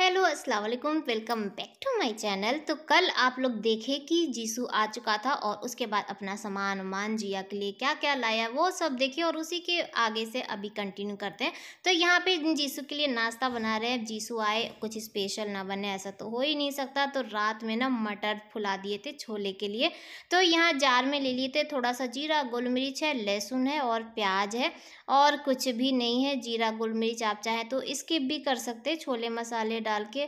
hello अस्सलाम वालेकुम welcome back to my channel तो कल आप लोग देखे कि जीसू आ चुका था और उसके बाद अपना सामान मान जिया के लिए क्या क्या लाया वो सब देखे और उसी के आगे से अभी कंटिन्यू करते हैं तो यहाँ पे जीसू के लिए नाश्ता बना रहे हैं जीसू आए कुछ स्पेशल ना बने ऐसा तो हो ही नहीं सकता तो रात में ना मटर फुला दिए थे छोले के लिए तो यहाँ जार में ले लिए थे थोड़ा सा जीरा गोल मिर्च है लहसुन है और प्याज है और कुछ भी नहीं है जीरा गुल मिर्च आप चाहे तो स्किप भी कर सकते हैं छोले मसाले डाल के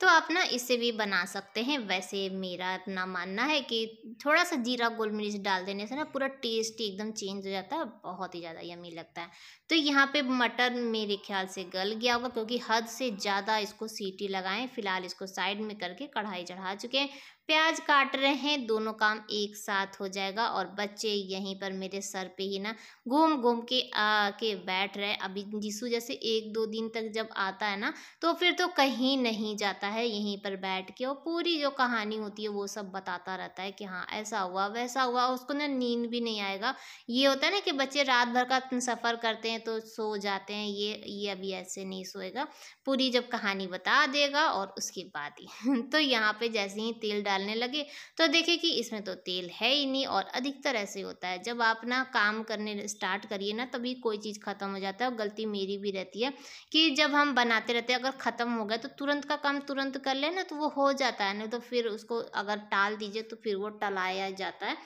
तो आप ना इसे भी बना सकते हैं वैसे मेरा अपना मानना है कि थोड़ा सा जीरा गोल मिर्च डाल देने से ना पूरा टेस्ट एकदम चेंज हो जाता है बहुत ही ज़्यादा यमी लगता है तो यहाँ पे मटर मेरे ख्याल से गल गया होगा क्योंकि हद से ज़्यादा इसको सीटी लगाएं फिलहाल इसको साइड में करके कढ़ाई चढ़ा चुके हैं प्याज काट रहे हैं दोनों काम एक साथ हो जाएगा और बच्चे यहीं पर मेरे सर पे ही ना घूम घूम के आके बैठ रहे अभी जिसू जैसे एक दो दिन तक जब आता है ना तो फिर तो कहीं नहीं जाता है यहीं पर बैठ के और पूरी जो कहानी होती है वो सब बताता रहता है कि हाँ ऐसा हुआ वैसा हुआ उसको ना नींद भी नहीं आएगा ये होता है ना कि बच्चे रात भर का सफ़र करते हैं तो सो जाते हैं ये ये अभी ऐसे नहीं सोएगा पूरी जब कहानी बता देगा और उसके बाद ही तो यहाँ पर जैसे ही तेल डाल निकालने लगे तो देखें कि इसमें तो तेल है ही नहीं और अधिकतर ऐसे होता है जब आप ना काम करने स्टार्ट करिए ना तभी कोई चीज़ ख़त्म हो जाता है और गलती मेरी भी रहती है कि जब हम बनाते रहते हैं अगर ख़त्म हो गया तो तुरंत का काम तुरंत कर लेना तो वो हो जाता है ना तो फिर उसको अगर टाल दीजिए तो फिर वो टलाया जाता है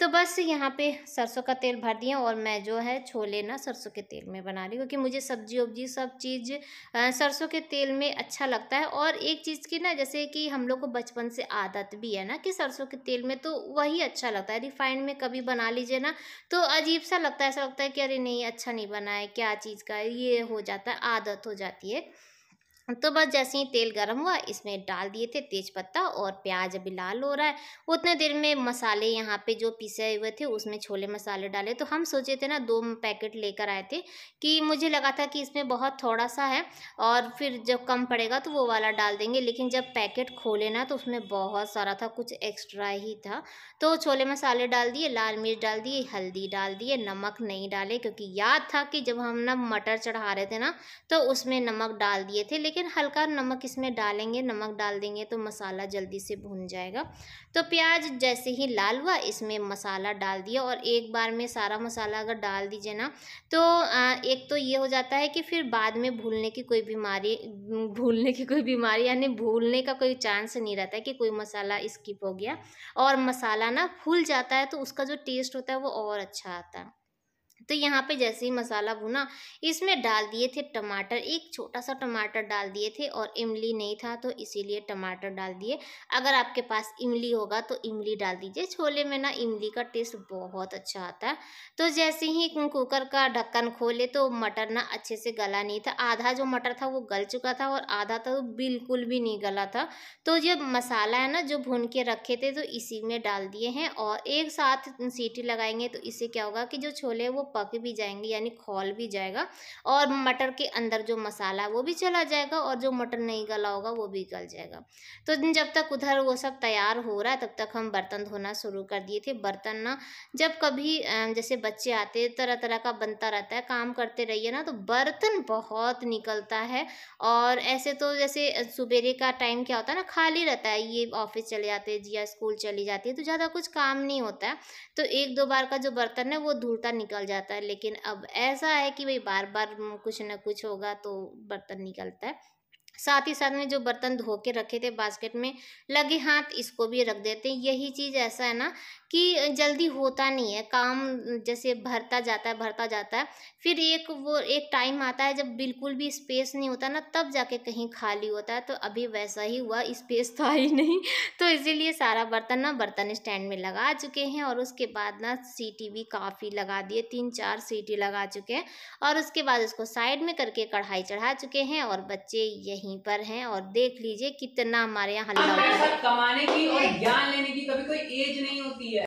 तो बस यहाँ पे सरसों का तेल भर दिया और मैं जो है छोले ना सरसों के तेल में बना रही हूँ क्योंकि मुझे सब्जी उब्जी सब चीज़ सरसों के तेल में अच्छा लगता है और एक चीज़ की ना जैसे कि हम लोग को बचपन से आदत भी है ना कि सरसों के तेल में तो वही अच्छा लगता है रिफाइंड में कभी बना लीजिए ना तो अजीब सा लगता है ऐसा लगता है कि अरे नहीं अच्छा नहीं बना है क्या चीज़ का ये हो जाता है आदत हो जाती है तो बस जैसे ही तेल गर्म हुआ इसमें डाल दिए थे तेज पत्ता और प्याज अभी लाल हो रहा है उतने देर में मसाले यहाँ पे जो पीसे हुए थे उसमें छोले मसाले डाले तो हम सोचे थे ना दो पैकेट लेकर आए थे कि मुझे लगा था कि इसमें बहुत थोड़ा सा है और फिर जब कम पड़ेगा तो वो वाला डाल देंगे लेकिन जब पैकेट खोले ना तो उसमें बहुत सारा था कुछ एक्स्ट्रा ही था तो छोले मसाले डाल दिए लाल मिर्च डाल दिए हल्दी डाल दिए नमक नहीं डाले क्योंकि याद था कि जब हम ना मटर चढ़ा रहे थे ना तो उसमें नमक डाल दिए थे लेकिन लेकिन हल्का नमक इसमें डालेंगे नमक डाल देंगे तो मसाला जल्दी से भुन जाएगा तो प्याज जैसे ही लाल हुआ इसमें मसाला डाल दिया और एक बार में सारा मसाला अगर डाल दीजिए ना तो एक तो ये हो जाता है कि फिर बाद में भूलने की कोई बीमारी भूलने की कोई बीमारी यानी भूलने का कोई चांस नहीं रहता है कि कोई मसाला स्किप हो गया और मसाला ना फूल जाता है तो उसका जो टेस्ट होता है वो और अच्छा आता है तो यहाँ पे जैसे ही मसाला भुना इसमें डाल दिए थे टमाटर एक छोटा सा टमाटर डाल दिए थे और इमली नहीं था तो इसीलिए टमाटर डाल दिए अगर आपके पास इमली होगा तो इमली डाल दीजिए छोले में ना इमली का टेस्ट बहुत अच्छा आता है तो जैसे ही कुकर का ढक्कन खोले तो मटर ना अच्छे से गला नहीं था आधा जो मटर था वो गल चुका था और आधा था वो तो बिल्कुल भी नहीं गला था तो जो मसाला है ना जो भून के रखे थे तो इसी में डाल दिए हैं और एक साथ सीटी लगाएंगे तो इससे क्या होगा कि जो छोले वो पक भी जाएंगे यानी खोल भी जाएगा और मटर के अंदर जो मसाला वो भी चला जाएगा और जो मटर नहीं गला होगा वो भी गल जाएगा तो जब तक उधर वो सब तैयार हो रहा है तब तक हम बर्तन धोना शुरू कर दिए थे बर्तन ना जब कभी जैसे बच्चे आते तरह तरह का बनता रहता है काम करते रहिए ना तो बर्तन बहुत निकलता है और ऐसे तो जैसे सबेरे का टाइम क्या होता है ना खाली रहता है ये ऑफिस चले जाते हैं या स्कूल चली जाती है तो ज़्यादा कुछ काम नहीं होता है तो एक दो बार का जो बर्तन है वो धुलता निकल जाता जाता है लेकिन अब ऐसा है कि भाई बार बार कुछ ना कुछ होगा तो बर्तन निकलता है साथ ही साथ में जो बर्तन धो के रखे थे बास्केट में लगे हाथ इसको भी रख देते हैं यही चीज़ ऐसा है ना कि जल्दी होता नहीं है काम जैसे भरता जाता है भरता जाता है फिर एक वो एक टाइम आता है जब बिल्कुल भी स्पेस नहीं होता ना तब जाके कहीं खाली होता है तो अभी वैसा ही हुआ स्पेस था तो ही नहीं तो इसीलिए सारा बर्तन ना बर्तन स्टैंड में लगा चुके हैं और उसके बाद ना सीटी भी काफ़ी लगा दिए तीन चार सीटी लगा चुके हैं और उसके बाद उसको साइड में करके कढ़ाई चढ़ा चुके हैं और बच्चे यही यहीं पर हैं और देख लीजिए कितना हमारे यहाँ हल्ला कमाने की और ज्ञान लेने की कभी कोई एज नहीं होती है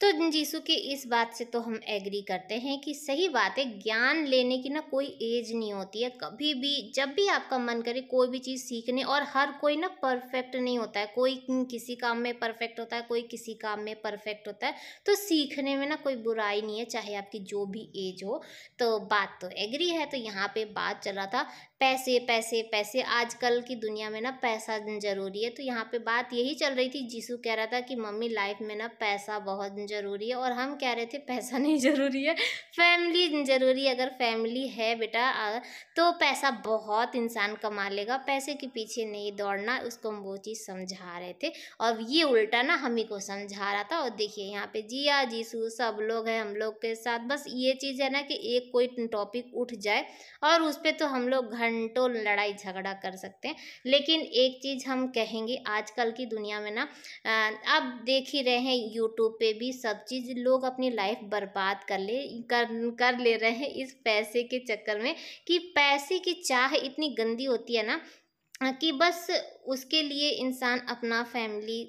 तो जीसु की इस बात से तो हम एग्री करते हैं कि सही बात है ज्ञान लेने की ना कोई एज नहीं होती है कभी भी जब भी आपका मन करे कोई भी चीज़ सीखने और हर कोई ना परफेक्ट नहीं होता है कोई किसी काम में परफेक्ट होता है कोई किसी काम में परफेक्ट होता है तो सीखने में ना कोई बुराई नहीं है चाहे आपकी जो भी एज हो तो बात तो एग्री है तो यहाँ पर बात चल रहा था पैसे पैसे पैसे आजकल की दुनिया में ना पैसा ज़रूरी है तो यहाँ पे बात यही चल रही थी जीसू कह रहा था कि मम्मी लाइफ में ना पैसा बहुत ज़रूरी है और हम कह रहे थे पैसा नहीं ज़रूरी है फैमिली ज़रूरी है अगर फैमिली है बेटा तो पैसा बहुत इंसान कमा लेगा पैसे के पीछे नहीं दौड़ना उसको हम वो चीज़ समझा रहे थे और ये उल्टा ना हम ही को समझा रहा था और देखिए यहाँ पे जिया जीसू सब लोग हैं हम लोग के साथ बस ये चीज़ है ना कि एक कोई टॉपिक उठ जाए और उस पर तो हम लोग घर घंटों लड़ाई झगड़ा कर सकते हैं लेकिन एक चीज़ हम कहेंगे आजकल की दुनिया में ना आप देख ही रहे हैं यूट्यूब पे भी सब चीज़ लोग अपनी लाइफ बर्बाद कर ले कर कर ले रहे हैं इस पैसे के चक्कर में कि पैसे की चाह इतनी गंदी होती है ना कि बस उसके लिए इंसान अपना फैमिली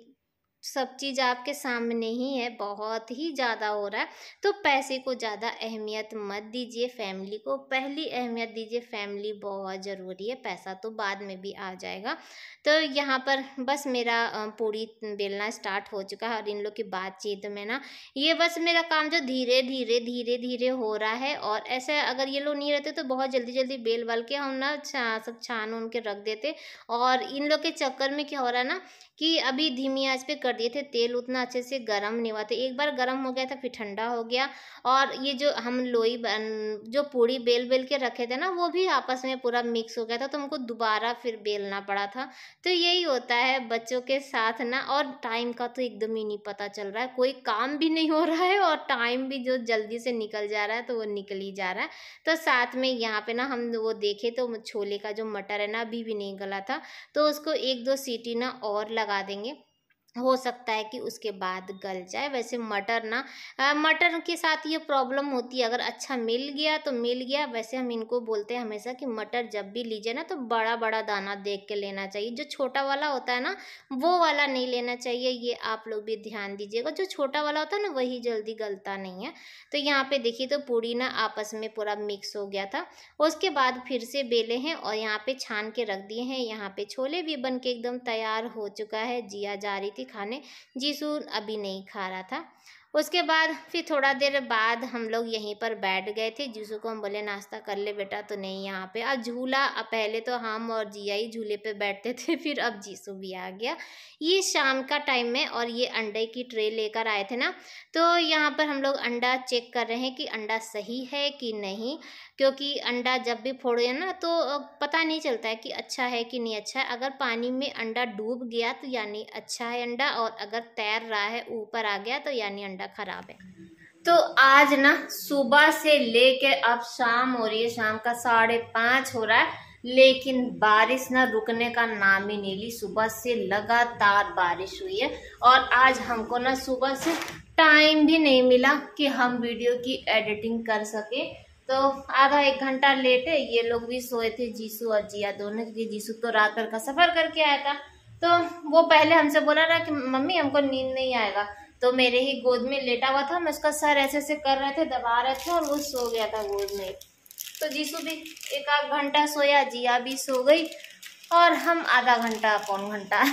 सब चीज़ आपके सामने ही है बहुत ही ज़्यादा हो रहा है तो पैसे को ज़्यादा अहमियत मत दीजिए फैमिली को पहली अहमियत दीजिए फैमिली बहुत ज़रूरी है पैसा तो बाद में भी आ जाएगा तो यहाँ पर बस मेरा पूरी बेलना स्टार्ट हो चुका है और इन लोग की बातचीत में ना ये बस मेरा काम जो धीरे धीरे धीरे धीरे हो रहा है और ऐसे अगर ये लोग नहीं रहते तो बहुत जल्दी जल्दी बेल बल के हम ना सब छान उनके रख देते और इन लोग के चक्कर में क्या हो रहा है ना कि अभी धीमी आंच पे कर दिए थे तेल उतना अच्छे से गर्म नहीं हुआ था एक बार गर्म हो गया था फिर ठंडा हो गया और ये जो हम लोई जो पूड़ी बेल बेल के रखे थे ना वो भी आपस में पूरा मिक्स हो गया था तो हमको दोबारा फिर बेलना पड़ा था तो यही होता है बच्चों के साथ ना और टाइम का तो एकदम ही नहीं पता चल रहा है कोई काम भी नहीं हो रहा है और टाइम भी जो जल्दी से निकल जा रहा है तो वो निकल ही जा रहा है तो साथ में यहाँ पर ना हम वो देखे तो छोले का जो मटर है ना अभी भी नहीं गला था तो उसको एक दो सीटी ना और लगा लगा देंगे हो सकता है कि उसके बाद गल जाए वैसे मटर ना मटर के साथ ये प्रॉब्लम होती है अगर अच्छा मिल गया तो मिल गया वैसे हम इनको बोलते हैं हमेशा कि मटर जब भी लीजिए ना तो बड़ा बड़ा दाना देख के लेना चाहिए जो छोटा वाला होता है ना वो वाला नहीं लेना चाहिए ये आप लोग भी ध्यान दीजिएगा जो छोटा वाला होता है ना वही जल्दी गलता नहीं है तो यहाँ पर देखिए तो पूरी ना आपस में पूरा मिक्स हो गया था उसके बाद फिर से बेले हैं और यहाँ पर छान के रख दिए हैं यहाँ पर छोले भी बन के एकदम तैयार हो चुका है जिया जा रही थी खाने जीसू अभी नहीं खा रहा था उसके बाद फिर थोड़ा देर बाद हम लोग यहीं पर बैठ गए थे जूसू को हम बोले नाश्ता कर ले बेटा तो नहीं यहाँ पे अब झूला अब पहले तो हम और जिया ही झूले पे बैठते थे फिर अब जीसू भी आ गया ये शाम का टाइम में और ये अंडे की ट्रे लेकर आए थे ना तो यहाँ पर हम लोग अंडा चेक कर रहे हैं कि अंडा सही है कि नहीं क्योंकि अंडा जब भी फोड़े ना तो पता नहीं चलता है कि अच्छा है कि नहीं अच्छा है अगर पानी में अंडा डूब गया तो यानी अच्छा है अंडा और अगर तैर रहा है ऊपर आ गया तो यानी अंडा ज़्यादा ख़राब है तो आज ना सुबह से लेकर अब शाम हो रही है शाम का साढ़े पाँच हो रहा है लेकिन बारिश ना रुकने का नाम ही नहीं ली सुबह से लगातार बारिश हुई है और आज हमको ना सुबह से टाइम भी नहीं मिला कि हम वीडियो की एडिटिंग कर सके तो आधा एक घंटा लेट है ये लोग भी सोए थे जीसू और जिया दोनों क्योंकि जीसू तो रात भर का सफ़र करके आया था तो वो पहले हमसे बोला ना कि मम्मी हमको नींद नहीं आएगा तो मेरे ही गोद में लेटा हुआ था मैं उसका सर ऐसे ऐसे कर रहे थे दबा रहे थे और वो सो गया था गोद में तो जीसू भी एक आध घंटा सोया जिया भी सो गई और हम आधा घंटा पौन घंटा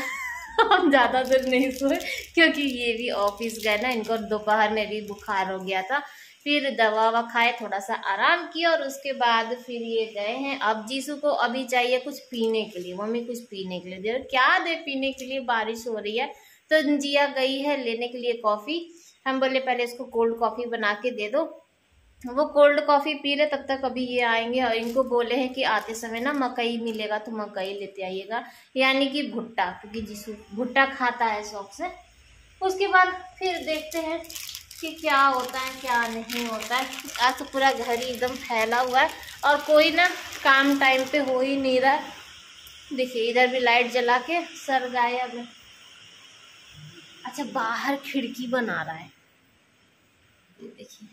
हम ज़्यादा देर नहीं सोए क्योंकि ये भी ऑफिस गए ना इनको दोपहर में भी बुखार हो गया था फिर दवा ववा खाए थोड़ा सा आराम किया और उसके बाद फिर ये गए हैं अब जीसू को अभी चाहिए कुछ पीने के लिए मम्मी कुछ पीने के लिए दे क्या दे पीने के लिए बारिश हो रही है तो जिया गई है लेने के लिए कॉफ़ी हम बोले पहले इसको कोल्ड कॉफ़ी बना के दे दो वो कोल्ड कॉफ़ी पी रहे तब तक अभी ये आएंगे और इनको बोले हैं कि आते समय ना मकई मिलेगा तो मकई लेते आइएगा यानी कि भुट्टा क्योंकि जिसको भुट्टा खाता है शौक से उसके बाद फिर देखते हैं कि क्या होता है क्या नहीं होता है आज तो पूरा घर ही एकदम फैला हुआ है और कोई ना काम टाइम पे हो ही नहीं रहा देखिए इधर भी लाइट जला के सर गायब है अच्छा बाहर खिड़की बना रहा है देखिए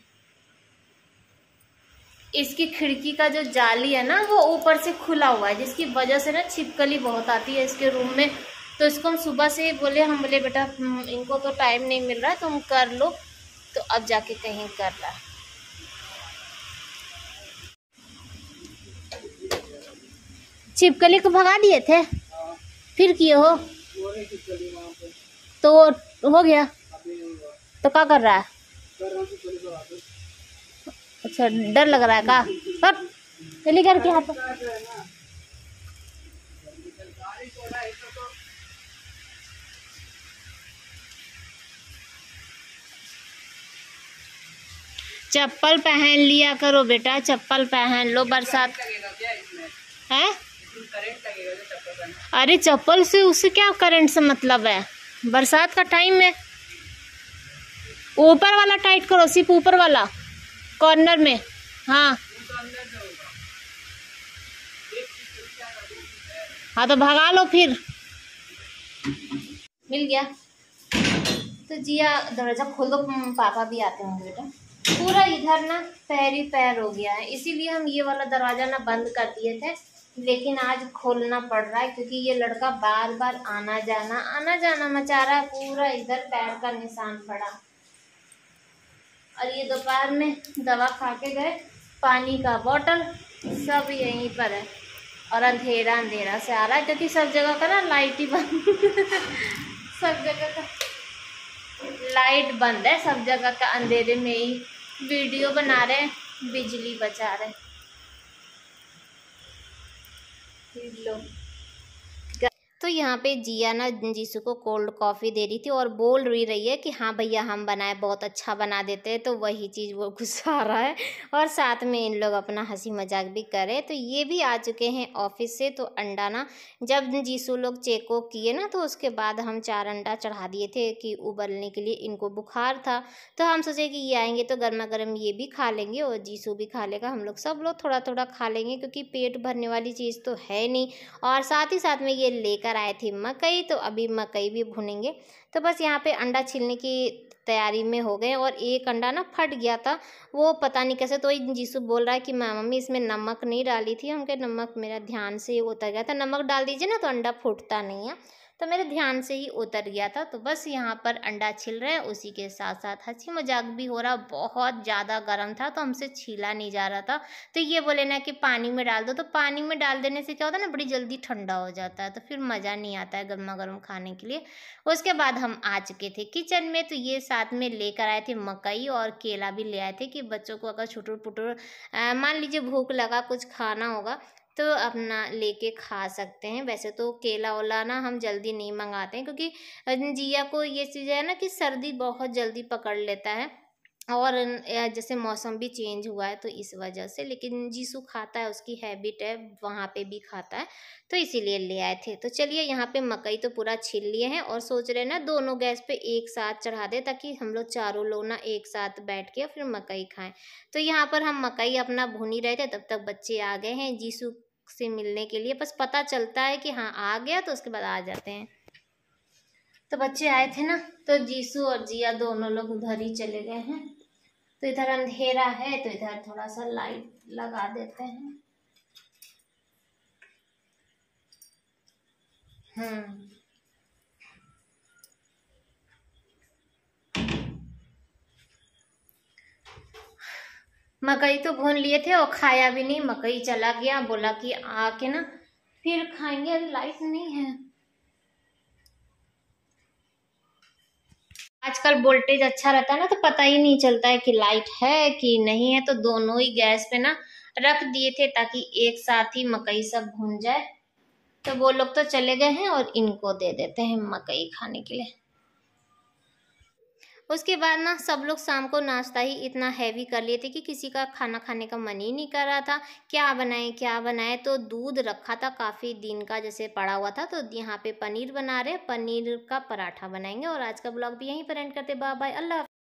इसकी खिड़की का जो जाली है ना वो ऊपर से खुला हुआ है जिसकी वजह से ना छिपकली बहुत आती है इसके रूम में तो इसको हम सुबह से बोले हम बोले बेटा इनको तो टाइम नहीं मिल रहा है तुम कर लो तो अब जाके कहीं कर रहा छिपकली को भगा दिए थे फिर किए हो तो हो गया तो क्या कर रहा है अच्छा डर लग रहा है का पर चली घर के हाथ चप्पल पहन लिया करो बेटा चप्पल पहन लो बरसात है अरे चप्पल से उसे क्या करंट से मतलब है बरसात का टाइम है ऊपर वाला टाइट करो सिर्फ ऊपर वाला कॉर्नर में हाँ हाँ तो भगा लो फिर मिल गया तो जिया दरवाज़ा खोल दो पापा भी आते होंगे बेटा पूरा इधर ना पैर ही पैर हो गया है इसीलिए हम ये वाला दरवाज़ा ना बंद कर दिए थे लेकिन आज खोलना पड़ रहा है क्योंकि ये लड़का बार बार आना जाना आना जाना मचा रहा है पूरा इधर पैर का निशान पड़ा और ये दोपहर में दवा खा के गए पानी का बॉटल सब यहीं पर है और अंधेरा अंधेरा से आ रहा है क्योंकि सब जगह का ना लाइट ही बंद सब जगह का लाइट बंद है सब जगह का अंधेरे में ही वीडियो बना रहे हैं बिजली बचा रहे हैं siglo यहाँ पे जिया ना जीसू को कोल्ड कॉफ़ी दे रही थी और बोल रही रही है कि हाँ भैया हम बनाए बहुत अच्छा बना देते हैं तो वही चीज़ वो गुस्सा रहा है और साथ में इन लोग अपना हंसी मजाक भी करे तो ये भी आ चुके हैं ऑफिस से तो अंडा ना जब जीसू लोग चेक ओक किए ना तो उसके बाद हम चार अंडा चढ़ा दिए थे कि उबलने के लिए इनको बुखार था तो हम सोचे कि ये आएंगे तो गर्मा गर्म ये भी खा लेंगे और जीसू भी खा लेगा हम लोग सब लोग थोड़ा थोड़ा खा लेंगे क्योंकि पेट भरने वाली चीज़ तो है नहीं और साथ ही साथ में ये लेकर बनाई थी मकई तो अभी मकई भी भुनेंगे तो बस यहाँ पे अंडा छीलने की तैयारी में हो गए और एक अंडा ना फट गया था वो पता नहीं कैसे तो जीसू बोल रहा है कि मैं मम्मी इसमें नमक नहीं डाली थी हम कह नमक मेरा ध्यान से उतर गया था नमक डाल दीजिए ना तो अंडा फूटता नहीं है तो मेरे ध्यान से ही उतर गया था तो बस यहाँ पर अंडा छिल रहे हैं उसी के साथ साथ हंसी मजाक भी हो रहा बहुत ज़्यादा गर्म था तो हमसे छीला नहीं जा रहा था तो ये बोले ना कि पानी में डाल दो तो पानी में डाल देने से क्या होता है ना बड़ी जल्दी ठंडा हो जाता है तो फिर मज़ा नहीं आता है गर्मा गर्म खाने के लिए उसके बाद हम आ चुके थे किचन में तो ये साथ में लेकर आए थे मकई और केला भी ले आए थे कि बच्चों को अगर छुटुर पुटुर मान लीजिए भूख लगा कुछ खाना होगा तो अपना लेके खा सकते हैं वैसे तो केला ओला ना हम जल्दी नहीं मंगाते हैं क्योंकि जिया को ये चीज़ है ना कि सर्दी बहुत जल्दी पकड़ लेता है और जैसे मौसम भी चेंज हुआ है तो इस वजह से लेकिन जीसू खाता है उसकी हैबिट है वहाँ पे भी खाता है तो इसीलिए ले आए थे तो चलिए यहाँ पे मकई तो पूरा छील लिए हैं और सोच रहे हैं ना दोनों गैस पे एक साथ चढ़ा दे ताकि हम लोग चारों लोग ना एक साथ बैठ के फिर मकई खाएं तो यहाँ पर हम मकई अपना भून ही रहे थे तब तक बच्चे आ गए हैं जीसू से मिलने के लिए बस पता चलता है कि हाँ आ गया तो उसके बाद आ जाते हैं तो बच्चे आए थे ना तो जीसू और जिया दोनों लोग उधर ही चले गए हैं तो इधर अंधेरा है तो इधर थोड़ा सा लाइट लगा देते हैं हम्म मकई तो भून लिए थे और खाया भी नहीं मकई चला गया बोला कि आके ना फिर खाएंगे लाइट नहीं है आजकल वोल्टेज अच्छा रहता है ना तो पता ही नहीं चलता है कि लाइट है कि नहीं है तो दोनों ही गैस पे ना रख दिए थे ताकि एक साथ ही मकई सब भून जाए तो वो लोग तो चले गए हैं और इनको दे देते हैं मकई खाने के लिए उसके बाद ना सब लोग शाम को नाश्ता ही इतना हैवी कर लिए थे कि किसी का खाना खाने का मन ही नहीं कर रहा था क्या बनाए क्या बनाए तो दूध रखा था काफ़ी दिन का जैसे पड़ा हुआ था तो यहाँ पे पनीर बना रहे पनीर का पराठा बनाएंगे और आज का ब्लॉग भी यहीं पर एंड करते बाय बाय अल्लाह